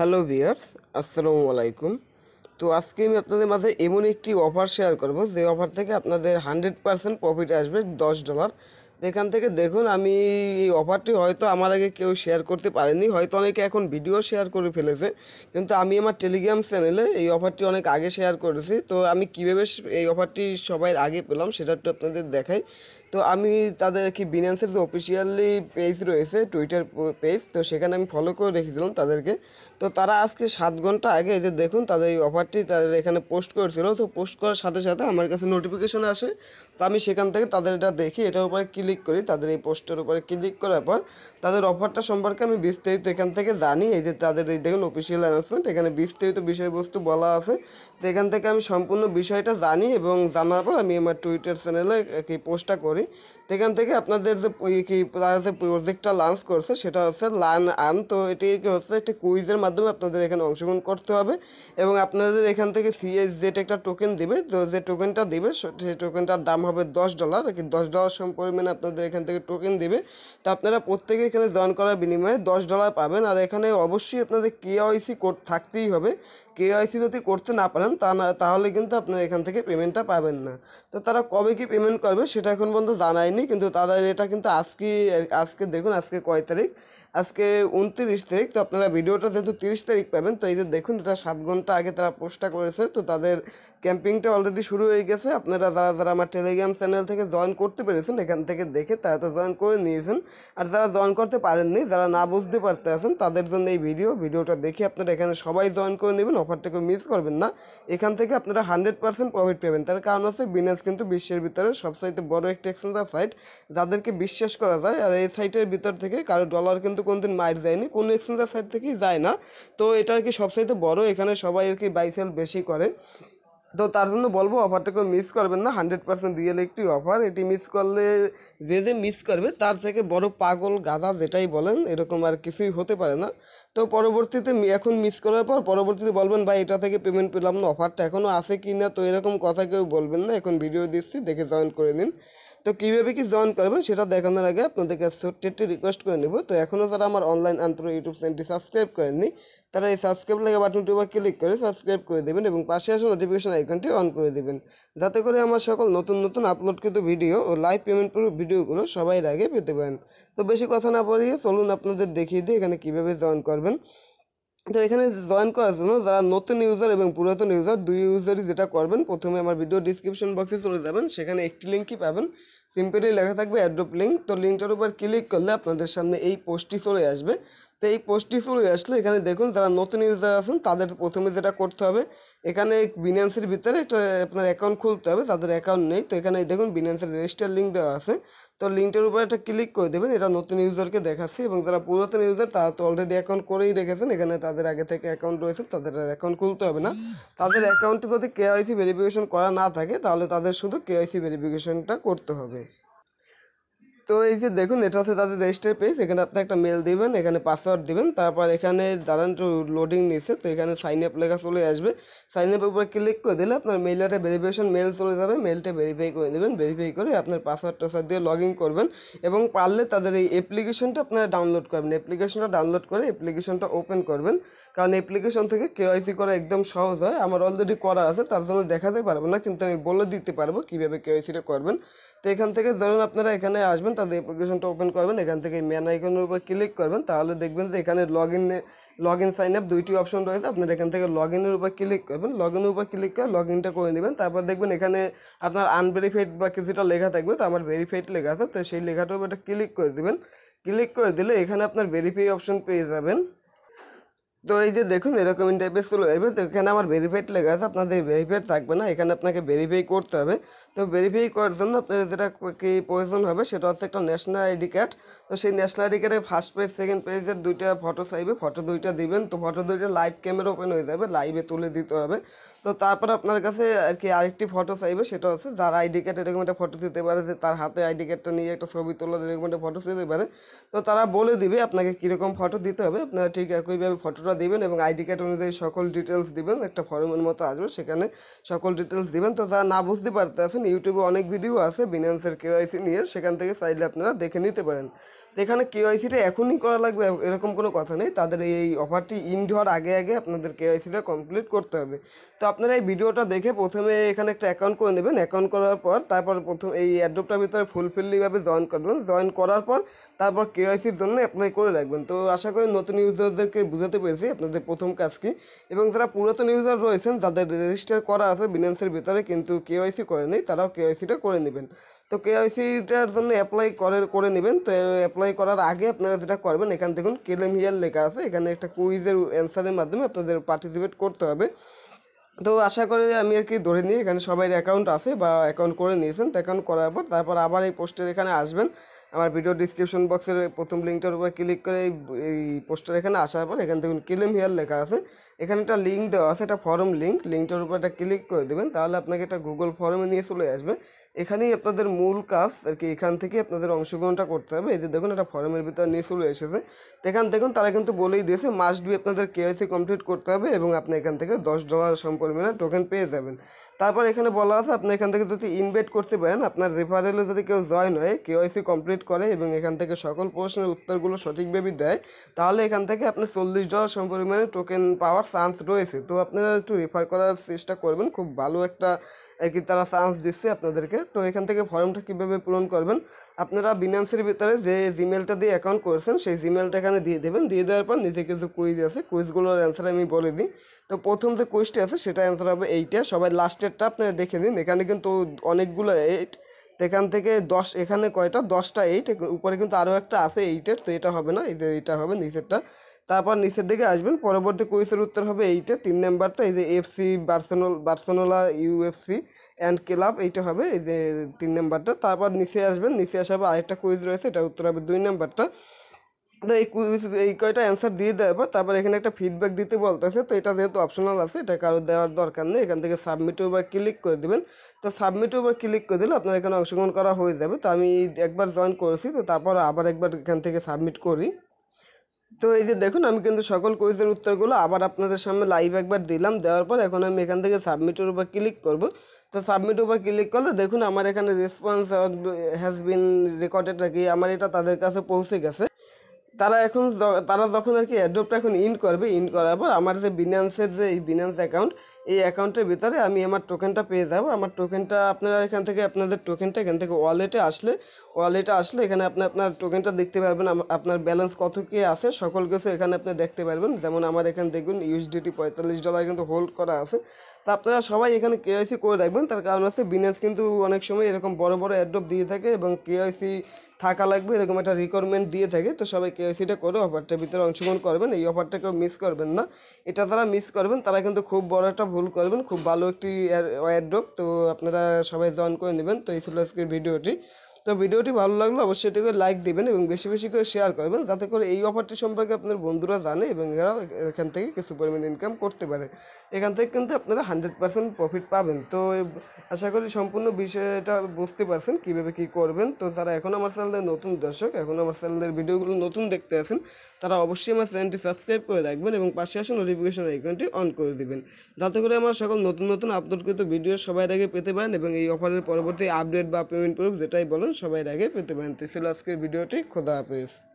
hello viewers আসসালামু আলাইকুম তো আজকে আমি আপনাদের মাঝে এমন একটি অফার শেয়ার করব যে অফার থেকে আপনাদের হান্ড্রেড পারসেন্ট প্রফিট আসবে দশ ডলার এখান থেকে দেখুন আমি এই অফারটি হয়তো আমার আগে কেউ শেয়ার করতে পারেনি হয়তো অনেকে এখন ভিডিও শেয়ার করে ফেলেছে কিন্তু আমি আমার টেলিগ্রাম চ্যানেলে এই অফারটি অনেক আগে শেয়ার করেছি তো আমি কীভাবে এই অফারটি সবাই আগে পেলাম সেটা একটু আপনাদের দেখাই তো আমি তাদের কি বিনান্সের যে অফিসিয়ালি পেজ রয়েছে টুইটার পেজ তো সেখানে আমি ফলো করে রেখেছিলাম তাদেরকে তো তারা আজকে সাত ঘন্টা আগে যে দেখুন তাদের এই অফারটি তাদের এখানে পোস্ট করেছিল তো পোস্ট করার সাথে সাথে আমার কাছে নোটিফিকেশন আসে তো আমি সেখান থেকে তাদের এটা দেখি এটার উপরে ক্লিক করি তাদের এই পোস্টের উপরে ক্লিক করার পর তাদের অফারটা সম্পর্কে আমি বিস্তারিত এখান থেকে জানি এই যে তাদের এই দেখুন অফিসিয়াল অ্যানাউন্সমেন্ট এখানে বিস্তারিত বিষয়বস্তু বলা আছে তো এখান থেকে আমি সম্পূর্ণ বিষয়টা জানি এবং জানার পর আমি আমার টুইটার চ্যানেলে কি পোস্টটা করি করি তো এখান থেকে আপনাদের যে কি তারা যে প্রজেক্টটা লঞ্চ করছে সেটা হচ্ছে লার্ন আর্ন তো এটি হচ্ছে একটি কুইজের মাধ্যমে আপনাদের এখানে অংশগ্রহণ করতে হবে এবং আপনাদের এখান থেকে সিএস জেট একটা টোকেন দিবে তো যে টোকেনটা দিবে সেই টোকেনটার দাম হবে দশ ডলার কি দশ ডলার সম পরিমাণে আপনাদের এখান থেকে টোকেন দিবে তো আপনারা প্রত্যেকে এখানে জয়েন করার বিনিময়ে দশ ডলার পাবেন আর এখানে অবশ্যই আপনাদের কেওয়াইসি কোড থাকতেই হবে কেওয়াইসি যদি করতে না পারেন তা না তাহলে কিন্তু আপনার এখান থেকে পেমেন্টটা পাবেন না তো তারা কবে কি পেমেন্ট করবে সেটা এখন পর্যন্ত জানায়নি কিন্তু তাদের এটা কিন্তু আজকে আজকে দেখুন আজকে কয় তারিখ আজকে উনত্রিশ তারিখ তো আপনারা ভিডিওটা যেহেতু তিরিশ তারিখ পাবেন তো এই যে দেখুন এটা সাত ঘন্টা আগে তারা পোস্টটা করেছে তো তাদের ক্যাম্পিংটা অলরেডি শুরু হয়ে গেছে আপনারা যারা যারা আমার টেলিগ্রাম চ্যানেল থেকে জয়েন করতে পেরেছেন এখান থেকে দেখে তারা তো জয়েন করে নিয়েছেন আর যারা জয়েন করতে পারেননি যারা না বুঝতে পারতে আছেন তাদের জন্য এই ভিডিও ভিডিওটা দেখে আপনারা এখানে সবাই জয়েন করে নেবেন অফারটাকে মিস করবেন না এখান থেকে আপনারা হান্ড্রেড পার্সেন্ট প্রফিট পাবেন তার কারণ হচ্ছে বিনাস কিন্তু বিশ্বের ভিতরে সবসাইতে বড় একটি এক্সচেঞ্জার সাইট যাদেরকে বিশ্বাস করা যায় আর এই সাইটের ভিতর থেকে কারো ডলার কিন্তু কোনোদিন মাইর যায়নি কোনো এক্সচেঞ্জার সাইট থেকেই যায় না তো এটা আর কি সবসাইতে বড় এখানে সবাই আর কি বাইসেল বেশি করে তো তার জন্য বলবো অফারটাকে মিস করবেন না হান্ড্রেড পার্সেন্ট রিয়েল একটি অফার এটি মিস করলে যে যে মিস করবে তার থেকে বড় পাগল গাধা যেটাই বলেন এরকম আর কিছুই হতে পারে না তো পরবর্তীতে এখন মিস করার পর পরবর্তীতে বলবেন ভাই এটা থেকে পেমেন্ট পেলাম না অফারটা এখনও আছে কি না তো এরকম কথা কেউ বলবেন না এখন ভিডিও দিচ্ছি দেখে জয়েন করে নিন তো কীভাবে কি জয়েন করবেন সেটা দেখানোর আগে আপনাদের কাছে ছোট্ট একটি রিকোয়েস্ট করে নেব তো এখনও যারা আমার অনলাইন আন্তর ইউটিউব চ্যানেলটি সাবস্ক্রাইব করেননি তারা এই সাবস্ক্রাইব লাগে বাটনটি বা ক্লিক করে সাবস্ক্রাইব করে দেবেন এবং পাশে আসা নোটিফিকেশন আইকনটি অন করে দেবেন যাতে করে আমার সকল নতুন নতুন আপলোডকৃত ভিডিও ও লাইভ পেমেন্ট প্রুফ ভিডিওগুলো সবাই আগে পেতে পারেন তো বেশি কথা না বলিয়ে চলুন আপনাদের দেখিয়ে দিই এখানে কীভাবে জয়েন করবেন তো এখানে জয়েন করার জন্য যারা নতুন ইউজার এবং পুরাতন ইউজার দুই ইউজারই যেটা করবেন প্রথমে আমার ভিডিও ডিসক্রিপশন বক্সে চলে যাবেন সেখানে একটি লিঙ্কই পাবেন সিম্পলি লেখা থাকবে অ্যাড্রপ লিঙ্ক তো লিঙ্কটার উপর ক্লিক করলে আপনাদের সামনে এই পোস্টটি চলে আসবে তো এই পোস্টটি চলে আসলে এখানে দেখুন যারা নতুন ইউজার আছেন তাদের প্রথমে যেটা করতে হবে এখানে বিনান্সের ভিতরে একটা আপনার অ্যাকাউন্ট খুলতে হবে তাদের অ্যাকাউন্ট নেই তো এখানে দেখুন বিনান্সের রেজিস্টার লিঙ্ক দেওয়া আছে তো লিঙ্কটার উপরে একটা ক্লিক করে দেবেন এটা নতুন ইউজারকে দেখাচ্ছি এবং যারা পুরাতন ইউজার তারা তো অলরেডি অ্যাকাউন্ট করেই রেখেছেন এখানে তাদের আগে থেকে অ্যাকাউন্ট রয়েছে তাদের অ্যাকাউন্ট খুলতে হবে না তাদের অ্যাকাউন্টে যদি কেওয়াইসি ভেরিফিকেশন করা না থাকে তাহলে তাদের শুধু কেওয়াইসি ভেরিফিকেশনটা করতে হবে তো এই যে দেখুন এটা হচ্ছে তাদের রেজিস্টার পেজ এখানে আপনি একটা মেল দিবেন এখানে পাসওয়ার্ড দিবেন তারপর এখানে দাঁড়ান লোডিং নিচ্ছে তো এখানে সাইন আপ লেখা চলে আসবে সাইন আপের উপরে ক্লিক করে দিলে আপনার একটা ভেরিফিকেশন মেল চলে যাবে মেলটা ভেরিফাই করে দেবেন ভেরিফাই করে আপনার পাসওয়ার্ড টাসওয়ার্ড দিয়ে লগ ইন করবেন এবং পারলে তাদের এই অ্যাপ্লিকেশনটা আপনারা ডাউনলোড করবেন অ্যাপ্লিকেশনটা ডাউনলোড করে অ্যাপ্লিকেশনটা ওপেন করবেন কারণ অ্যাপ্লিকেশন থেকে কেওয়াইসি করা একদম সহজ হয় আমার অলরেডি করা আছে তার জন্য দেখাতে পারবো না কিন্তু আমি বলে দিতে পারবো কীভাবে কেওয়াইসিটা করবেন তো এখান থেকে ধরুন আপনারা এখানে আসবেন তাদের অ্যাপ্লিকেশনটা ওপেন করবেন এখান থেকে ম্যান আইকনের উপর ক্লিক করবেন তাহলে দেখবেন যে এখানে log in log in sign up দুইটি অপশন রয়েছে আপনার এখান থেকে লগ ইনের উপর ক্লিক করবেন লগ ইনের উপর ক্লিক করে লগ ইনটা করে নেবেন তারপর দেখবেন এখানে আপনার আনভেরিফাইড বা কিছুটা লেখা থাকবে তো আমার ভেরিফাইড লেখা আছে তো সেই লেখাটার উপর ক্লিক করে দেবেন ক্লিক করে দিলে এখানে আপনার ভেরিফাই অপশন পেয়ে যাবেন তো এই যে দেখুন এরকম ইন্টারফেস চলে আসবে তো এখানে আমার ভেরিফাইড লেগে আছে আপনাদের ভেরিফাইড থাকবে না এখানে আপনাকে ভেরিফাই করতে হবে তো ভেরিফাই করার জন্য আপনার যেটা কী প্রয়োজন হবে সেটা হচ্ছে একটা ন্যাশনাল আইডি কার্ড তো সেই ন্যাশনাল আইডি কার্ডে ফার্স্ট পেজ সেকেন্ড পেজের দুইটা ফটো চাইবে ফটো দুইটা দিবেন তো ফটো দুইটা লাইভ ক্যামেরা ওপেন হয়ে যাবে লাইভে তুলে দিতে হবে তো তারপর আপনার কাছে আর কি আরেকটি ফটো চাইবে সেটা হচ্ছে যার আইডি কার্ড এরকম একটা ফটো দিতে পারে যে তার হাতে আইডি কার্ডটা নিয়ে একটা ছবি তোলার এরকম একটা ফটো দিতে পারে তো তারা বলে দিবে আপনাকে কীরকম ফটো দিতে হবে আপনারা ঠিক একইভাবে ফটোটা দিবেন এবং আইডি কার্ড অনুযায়ী সকল ডিটেলস দিবেন একটা ফর্মের মতো আসবে সেখানে সকল ডিটেলস দিবেন তো তারা না বুঝতে পারতে আছেন ইউটিউবে অনেক ভিডিও আছে বিনান্সের কেওয়াইসি নিয়ে সেখান থেকে চাইলে আপনারা দেখে নিতে পারেন এখানে কেওয়াইসিটা এখনই করা লাগবে এরকম কোনো কথা নেই তাদের এই অফারটি ইন হওয়ার আগে আগে আপনাদের কেওয়াইসিটা কমপ্লিট করতে হবে তো আপনারা এই ভিডিওটা দেখে প্রথমে এখানে একটা অ্যাকাউন্ট করে নেবেন অ্যাকাউন্ট করার পর তারপর প্রথম এই অ্যাড্রপটার ভিতরে ফুলফিল্লিভাবে জয়েন করবেন জয়েন করার পর তারপর কেওয়াইসির জন্য অ্যাপ্লাই করে রাখবেন তো আশা করি নতুন ইউজারদেরকে বুঝাতে পেরেছি আপনাদের প্রথম কাজ কী এবং যারা পুরাতন ইউজার রয়েছেন যাদের রেজিস্টার করা আছে বিনান্সের ভিতরে কিন্তু কেওয়াইসি করে নেই তারাও কেওয়াইসিটা করে নেবেন তো কেওয়াইসিটার জন্য অ্যাপ্লাই করে করে নেবেন তো অ্যাপ্লাই করার আগে আপনারা যেটা করবেন এখান দেখুন কেলেম হিয়ার লেখা আছে এখানে একটা কুইজের অ্যান্সারের মাধ্যমে আপনাদের পার্টিসিপেট করতে হবে তো আশা করি আমি আর কি ধরে নিই এখানে সবাই অ্যাকাউন্ট আছে বা অ্যাকাউন্ট করে নিয়েছেন তো অ্যাকাউন্ট করার পর তারপর আবার এই পোস্টের এখানে আসবেন আমার ভিডিও ডিসক্রিপশন বক্সের প্রথম লিঙ্কটার উপরে ক্লিক করে এই এই পোস্টার এখানে আসার পর এখান থেকে ক্লেম হিয়ার লেখা আছে এখানে একটা লিঙ্ক দেওয়া আছে এটা ফর্ম লিঙ্ক লিঙ্কটার উপর একটা ক্লিক করে দেবেন তাহলে আপনাকে একটা গুগল ফর্মে নিয়ে চলে আসবে এখানেই আপনাদের মূল কাজ আর কি এখান থেকে আপনাদের অংশগ্রহণটা করতে হবে এই যে দেখুন এটা ফর্মের ভিতরে নিয়ে চলে এসেছে এখান দেখুন তারা কিন্তু বলেই দিয়েছে মাস্ট বি আপনাদের কেওয়াইসি কমপ্লিট করতে হবে এবং আপনি এখান থেকে দশ ডলার সম্পর্মিনা টোকেন পেয়ে যাবেন তারপর এখানে বলা আছে আপনি এখান থেকে যদি ইনভাইট করতে পারেন আপনার রেফারেলে যদি কেউ জয়েন হয় কেওয়াইসি কমপ্লিট সিলেক্ট করে এবং এখান থেকে সকল প্রশ্নের উত্তরগুলো সঠিকভাবে দেয় তাহলে এখান থেকে আপনি চল্লিশ ডলার সম্পরিমাণে টোকেন পাওয়ার চান্স রয়েছে তো আপনারা একটু রেফার করার চেষ্টা করবেন খুব ভালো একটা কি তারা চান্স দিচ্ছে আপনাদেরকে তো এখান থেকে ফর্মটা কীভাবে পূরণ করবেন আপনারা বিনান্সের ভিতরে যে জিমেলটা দিয়ে অ্যাকাউন্ট করেছেন সেই জিমেলটা এখানে দিয়ে দেবেন দিয়ে দেওয়ার পর নিজে কিছু কুইজ আছে কুইজগুলোর অ্যান্সার আমি বলে দিই তো প্রথম যে কুইজটি আছে সেটা অ্যান্সার হবে এইটা সবাই লাস্টেরটা আপনারা দেখে দিন এখানে কিন্তু অনেকগুলো এইট এখান থেকে দশ এখানে কয়টা দশটা এইট উপরে কিন্তু আরও একটা আছে এইটের তো এটা হবে না এই যে এটা হবে নিচেরটা তারপর নিচের দিকে আসবেন পরবর্তী কুইসের উত্তর হবে এইটে তিন নাম্বারটা এই যে FC Barcelona Barcelona UFC and club এইটা হবে এই যে তিন নাম্বারটা তারপর নিচে আসবেন নিচে আসা হবে আরেকটা কুইজ রয়েছে এটা উত্তর হবে দুই নাম্বারটা তো এই কুইজ এই কয়টা অ্যান্সার দিয়ে দেবো তারপর এখানে একটা ফিডব্যাক দিতে বলতেছে তো এটা যেহেতু অপশনাল আছে এটা কারো দেওয়ার দরকার নেই এখান থেকে সাবমিটের উপর ক্লিক করে দেবেন তো সাবমিটের উপর ক্লিক করে দিলে আপনার এখানে অংশগ্রহণ করা হয়ে যাবে তো আমি একবার জয়েন করেছি তো তারপর আবার একবার এখান থেকে সাবমিট করি তো এই যে দেখুন আমি কিন্তু সকল কুইজের উত্তরগুলো আবার আপনাদের সামনে লাইভ একবার দিলাম দেওয়ার পর এখন আমি এখান থেকে সাবমিটের উপর ক্লিক করব তো সাবমিট উপর ক্লিক করলে দেখুন আমার এখানে রেসপন্স হ্যাজ বিন রেকর্ডেড নাকি আমার এটা তাদের কাছে পৌঁছে গেছে তারা এখন তারা যখন আর কি অ্যাডপ্ট এখন ইন করবে ইন করার পর আমার যে বিনান্সের যে এই বিনান্স অ্যাকাউন্ট এই অ্যাকাউন্টের ভিতরে আমি আমার টোকেনটা পেয়ে যাব আমার টোকেনটা আপনারা এখান থেকে আপনাদের টোকেনটা এখান থেকে ওয়ালেটে আসলে ওয়ালেটে আসলে এখানে আপনি আপনার টোকেনটা দেখতে পারবেন আপনার ব্যালেন্স কত কী আছে সকল কিছু এখানে আপনি দেখতে পারবেন যেমন আমার এখানে দেখুন ইউএসডিটি পঁয়তাল্লিশ ডলার কিন্তু হোল্ড করা আছে তা আপনারা সবাই এখানে কেওয়াইসি করে রাখবেন তার কারণ আছে বিনাস কিন্তু অনেক সময় এরকম বড় বড় অ্যাডপ দিয়ে থাকে এবং কেওয়াইসি থাকা লাগবে এরকম একটা রিকোয়ারমেন্ট দিয়ে থাকে তো সবাই কেওয়াইসিটা করে অফারটার ভিতরে অংশগ্রহণ করবেন এই অফারটা কেউ মিস করবেন না এটা যারা মিস করবেন তারা কিন্তু খুব বড় একটা ভুল করবেন খুব ভালো একটি অ্যাডপ তো আপনারা সবাই জয়েন করে নেবেন তো এই ছিল আজকের ভিডিওটি তো ভিডিওটি ভালো লাগলে অবশ্যই এটিকে লাইক দেবেন এবং বেশি বেশি করে শেয়ার করবেন যাতে করে এই অফারটি সম্পর্কে আপনার বন্ধুরা জানে এবং এরা এখান থেকে কিছু পরিমাণ ইনকাম করতে পারে এখান থেকে কিন্তু আপনারা হান্ড্রেড পার্সেন্ট প্রফিট পাবেন তো আশা করি সম্পূর্ণ বিষয়টা বুঝতে পারছেন কীভাবে কী করবেন তো তারা এখন আমার চ্যানেলের নতুন দর্শক এখন আমার চ্যানেলের ভিডিওগুলো নতুন দেখতে আছেন তারা অবশ্যই আমার চ্যানেলটি সাবস্ক্রাইব করে রাখবেন এবং পাশে আসা নোটিফিকেশন আইকনটি অন করে দেবেন যাতে করে আমার সকল নতুন নতুন আপলোডকৃত ভিডিও সবাই আগে পেতে পারেন এবং এই অফারের পরবর্তী আপডেট বা পেমেন্ট প্রুফ যেটাই বলেন সবাই আগে পেতে পারেন তো ছিল আজকের ভিডিওটি খোদা হাফেজ